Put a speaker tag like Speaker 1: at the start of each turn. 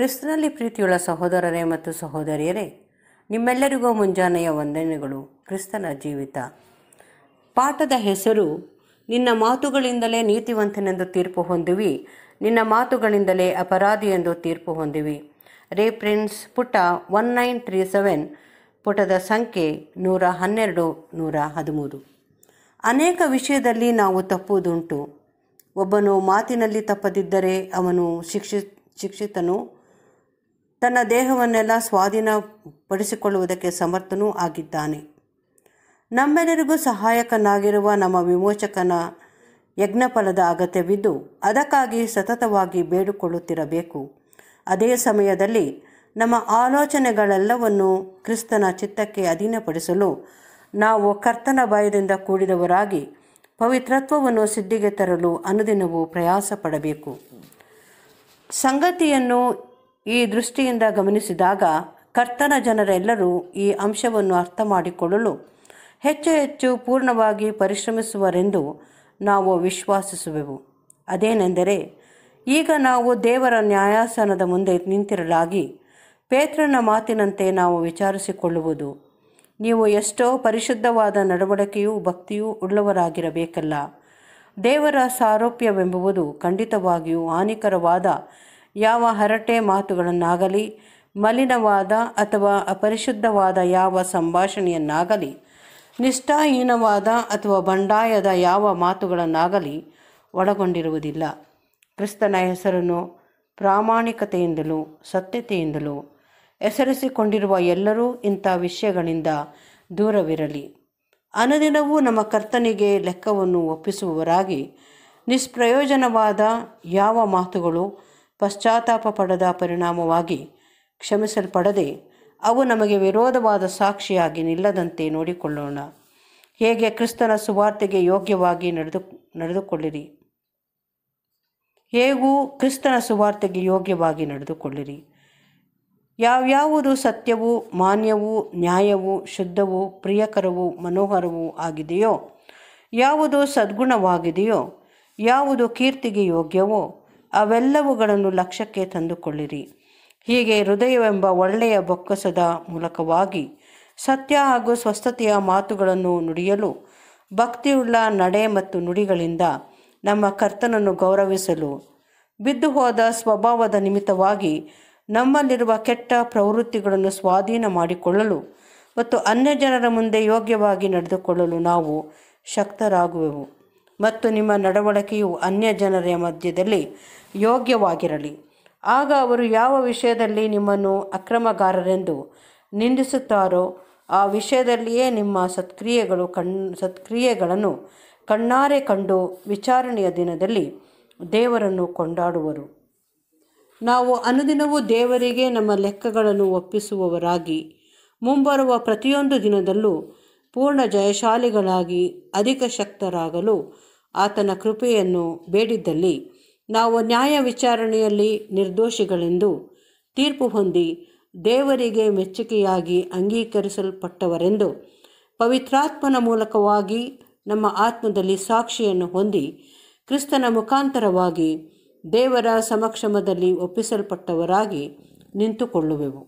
Speaker 1: ಕ್ರಿಸ್ತನಲ್ಲಿ ಪ್ರೀತಿಯುಳ್ಳ ಸಹೋದರರೇ ಮತ್ತು ಸಹೋದರಿಯರೇ ನಿಮ್ಮೆಲ್ಲರಿಗೂ ಮುಂಜಾನೆಯ ವಂದನೆಗಳು ಕ್ರಿಸ್ತನ ಜೀವಿತ ಪಾಠದ ಹೆಸರು ನಿನ್ನ ಮಾತುಗಳಿಂದಲೇ ನೀತಿವಂತನೆಂದು ತೀರ್ಪು ಹೊಂದಿವಿ ನಿನ್ನ ಮಾತುಗಳಿಂದಲೇ ಅಪರಾಧಿ ಎಂದು ತೀರ್ಪು ಹೊಂದಿವಿ ರೇಫ್ರೆನ್ಸ್ ಪುಟ ಒನ್ ನೈನ್ ತ್ರೀ ಸೆವೆನ್ ಪುಟದ ಸಂಖ್ಯೆ ನೂರ ಹನ್ನೆರಡು ನೂರ ಹದಿಮೂರು ಅನೇಕ ವಿಷಯದಲ್ಲಿ ನಾವು ತಪ್ಪುವುದುಂಟು ಒಬ್ಬನು ಮಾತಿನಲ್ಲಿ ತಪ್ಪದಿದ್ದರೆ ಅವನು ಶಿಕ್ಷಿ ಶಿಕ್ಷಿತನು ತನ್ನ ದೇಹವನ್ನೆಲ್ಲ ಸ್ವಾಧೀನಪಡಿಸಿಕೊಳ್ಳುವುದಕ್ಕೆ ಸಮರ್ಥನೂ ಆಗಿದ್ದಾನೆ ನಮ್ಮೆಲ್ಲರಿಗೂ ಸಹಾಯಕನಾಗಿರುವ ನಮ್ಮ ವಿಮೋಚಕನ ಯಜ್ಞಫಲದ ಅಗತ್ಯವಿದ್ದು ಅದಕ್ಕಾಗಿ ಸತತವಾಗಿ ಬೇಡಿಕೊಳ್ಳುತ್ತಿರಬೇಕು ಅದೇ ಸಮಯದಲ್ಲಿ ನಮ್ಮ ಆಲೋಚನೆಗಳೆಲ್ಲವನ್ನು ಕ್ರಿಸ್ತನ ಚಿತ್ತಕ್ಕೆ ಅಧೀನಪಡಿಸಲು ನಾವು ಕರ್ತನ ಭಯದಿಂದ ಕೂಡಿದವರಾಗಿ ಪವಿತ್ರತ್ವವನ್ನು ಸಿದ್ಧಿಗೆ ತರಲು ಅನುದಿನವೂ ಪ್ರಯಾಸ ಪಡಬೇಕು ಸಂಗತಿಯನ್ನು ಈ ದೃಷ್ಟಿಯಿಂದ ಗಮನಿಸಿದಾಗ ಕರ್ತನ ಜನರೆಲ್ಲರೂ ಈ ಅಂಶವನ್ನು ಅರ್ಥ ಮಾಡಿಕೊಳ್ಳಲು ಹೆಚ್ಚು ಹೆಚ್ಚು ಪೂರ್ಣವಾಗಿ ಪರಿಶ್ರಮಿಸುವರೆಂದು ನಾವು ವಿಶ್ವಾಸಿಸುವೆವು ಅದೇನೆಂದರೆ ಈಗ ನಾವು ದೇವರ ನ್ಯಾಯಾಸನದ ಮುಂದೆ ನಿಂತಿರಲಾಗಿ ಪೇತ್ರನ ಮಾತಿನಂತೆ ನಾವು ವಿಚಾರಿಸಿಕೊಳ್ಳುವುದು ನೀವು ಎಷ್ಟೋ ಪರಿಶುದ್ಧವಾದ ನಡವಳಿಕೆಯೂ ಭಕ್ತಿಯೂ ಉಳ್ಳವರಾಗಿರಬೇಕಲ್ಲ ದೇವರ ಸಾರೋಪ್ಯವೆಂಬುವುದು ಖಂಡಿತವಾಗಿಯೂ ಹಾನಿಕರವಾದ ಯಾವ ಹರಟೆ ಮಾತುಗಳನ್ನಾಗಲಿ ಮಲಿನವಾದ ಅಥವಾ ಅಪರಿಶುದ್ಧವಾದ ಯಾವ ಸಂಭಾಷಣೆಯನ್ನಾಗಲಿ ನಿಷ್ಠಾಹೀನವಾದ ಅಥವಾ ಬಂಡಾಯದ ಯಾವ ಮಾತುಗಳನ್ನಾಗಲಿ ಒಳಗೊಂಡಿರುವುದಿಲ್ಲ ಕ್ರಿಸ್ತನ ಹೆಸರನ್ನು ಪ್ರಾಮಾಣಿಕತೆಯಿಂದಲೂ ಸತ್ಯತೆಯಿಂದಲೂ ಹೆಸರಿಸಿಕೊಂಡಿರುವ ಎಲ್ಲರೂ ಇಂಥ ವಿಷಯಗಳಿಂದ ದೂರವಿರಲಿ ಅನುದಿನವೂ ನಮ್ಮ ಕರ್ತನಿಗೆ ಲೆಕ್ಕವನ್ನು ಒಪ್ಪಿಸುವವರಾಗಿ ನಿಷ್ಪ್ರಯೋಜನವಾದ ಯಾವ ಮಾತುಗಳು ಪಶ್ಚಾತ್ತಾಪ ಪಡೆದ ಪರಿಣಾಮವಾಗಿ ಕ್ಷಮಿಸಲ್ಪಡದೆ ಅವು ನಮಗೆ ವಿರೋಧವಾದ ಸಾಕ್ಷಿಯಾಗಿ ನಿಲ್ಲದಂತೆ ನೋಡಿಕೊಳ್ಳೋಣ ಹೇಗೆ ಕ್ರಿಸ್ತನ ಸುವಾರ್ತೆಗೆ ಯೋಗ್ಯವಾಗಿ ನಡೆದು ನಡೆದುಕೊಳ್ಳಿರಿ ಹೇಗೂ ಕ್ರಿಸ್ತನ ಸುವಾರ್ತೆಗೆ ಯೋಗ್ಯವಾಗಿ ನಡೆದುಕೊಳ್ಳಿರಿ ಯಾವ್ಯಾವುದು ಸತ್ಯವೂ ಮಾನ್ಯವೂ ನ್ಯಾಯವು ಶುದ್ಧವೂ ಪ್ರಿಯಕರವೂ ಮನೋಹರವೂ ಆಗಿದೆಯೋ ಯಾವುದು ಸದ್ಗುಣವಾಗಿದೆಯೋ ಯಾವುದು ಕೀರ್ತಿಗೆ ಯೋಗ್ಯವೋ ಅವೆಲ್ಲವುಗಳನ್ನು ಲಕ್ಷ್ಯಕ್ಕೆ ತಂದುಕೊಳ್ಳಿರಿ ಹೀಗೆ ಹೃದಯವೆಂಬ ಒಳ್ಳೆಯ ಬೊಕ್ಕಸದ ಮೂಲಕವಾಗಿ ಸತ್ಯ ಹಾಗೂ ಸ್ವಸ್ಥತೆಯ ಮಾತುಗಳನ್ನು ನುಡಿಯಲು ಭಕ್ತಿಯುಳ್ಳ ನಡೆ ಮತ್ತು ನುಡಿಗಳಿಂದ ನಮ್ಮ ಕರ್ತನನ್ನು ಗೌರವಿಸಲು ಬಿದ್ದು ಹೋದ ಸ್ವಭಾವದ ನಿಮಿತ್ತವಾಗಿ ನಮ್ಮಲ್ಲಿರುವ ಕೆಟ್ಟ ಪ್ರವೃತ್ತಿಗಳನ್ನು ಸ್ವಾಧೀನ ಮಾಡಿಕೊಳ್ಳಲು ಮತ್ತು ಅನ್ಯ ಜನರ ಮುಂದೆ ಯೋಗ್ಯವಾಗಿ ನಡೆದುಕೊಳ್ಳಲು ನಾವು ಶಕ್ತರಾಗುವೆವು ಮತ್ತು ನಿಮ್ಮ ನಡವಳಿಕೆಯು ಅನ್ಯ ಜನರ ಮಧ್ಯದಲ್ಲಿ ಯೋಗ್ಯವಾಗಿರಲಿ ಆಗ ಅವರು ಯಾವ ವಿಷಯದಲ್ಲಿ ನಿಮ್ಮನ್ನು ಅಕ್ರಮಗಾರರೆಂದು ನಿಂದಿಸುತ್ತಾರೋ ಆ ವಿಷಯದಲ್ಲಿಯೇ ನಿಮ್ಮ ಸತ್ಕ್ರಿಯೆಗಳು ಕಣ್ ಸತ್ಕ್ರಿಯೆಗಳನ್ನು ಕಣ್ಣಾರೆ ಕಂಡು ವಿಚಾರಣೆಯ ದಿನದಲ್ಲಿ ದೇವರನ್ನು ಕೊಂಡಾಡುವರು ನಾವು ಅನುದಿನವೂ ದೇವರಿಗೆ ನಮ್ಮ ಲೆಕ್ಕಗಳನ್ನು ಒಪ್ಪಿಸುವವರಾಗಿ ಮುಂಬರುವ ಪ್ರತಿಯೊಂದು ದಿನದಲ್ಲೂ ಪೂರ್ಣ ಜಯಶಾಲಿಗಳಾಗಿ ಅಧಿಕ ಶಕ್ತರಾಗಲು ಆತನ ಕೃಪೆಯನ್ನು ಬೇಡಿದ್ದಲ್ಲಿ ನಾವು ನ್ಯಾಯ ವಿಚಾರಣೆಯಲ್ಲಿ ನಿರ್ದೋಷಿಗಳೆಂದು ತೀರ್ಪು ಹೊಂದಿ ದೇವರಿಗೆ ಮೆಚ್ಚುಗೆಯಾಗಿ ಅಂಗೀಕರಿಸಲ್ಪಟ್ಟವರೆಂದು ಪವಿತ್ರಾತ್ಮನ ಮೂಲಕವಾಗಿ ನಮ್ಮ ಆತ್ಮದಲ್ಲಿ ಸಾಕ್ಷಿಯನ್ನು ಹೊಂದಿ ಕ್ರಿಸ್ತನ ಮುಖಾಂತರವಾಗಿ ದೇವರ ಸಮಕ್ಷಮದಲ್ಲಿ ಒಪ್ಪಿಸಲ್ಪಟ್ಟವರಾಗಿ ನಿಂತುಕೊಳ್ಳುವೆವು